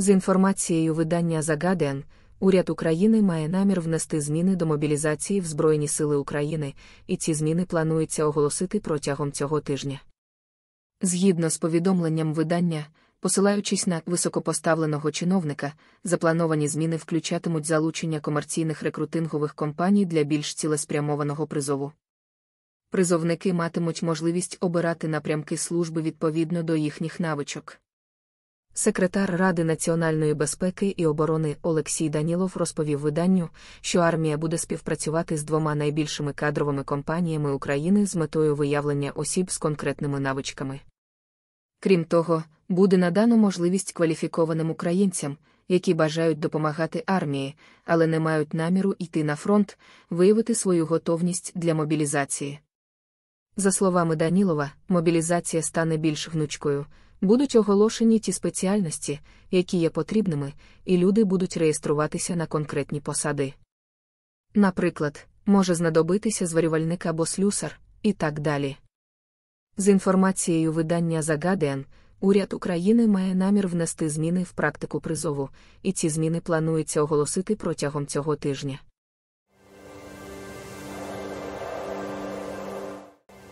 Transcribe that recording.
З інформацією видання The уряд України має намір внести зміни до мобілізації в Збройні Сили України, і ці зміни планується оголосити протягом цього тижня. Згідно з повідомленням видання, посилаючись на високопоставленого чиновника, заплановані зміни включатимуть залучення комерційних рекрутингових компаній для більш цілеспрямованого призову. Призовники матимуть можливість обирати напрямки служби відповідно до їхніх навичок. Секретар Ради національної безпеки і оборони Олексій Данілов розповів виданню, що армія буде співпрацювати з двома найбільшими кадровими компаніями України з метою виявлення осіб з конкретними навичками. Крім того, буде надано можливість кваліфікованим українцям, які бажають допомагати армії, але не мають наміру йти на фронт, виявити свою готовність для мобілізації. За словами Данілова, мобілізація стане більш гнучкою будуть оголошені ті спеціальності, які є потрібними, і люди будуть реєструватися на конкретні посади. Наприклад, може знадобитися зварювальник або слюсар, і так далі. З інформацією видання The Guardian, уряд України має намір внести зміни в практику призову, і ці зміни планується оголосити протягом цього тижня.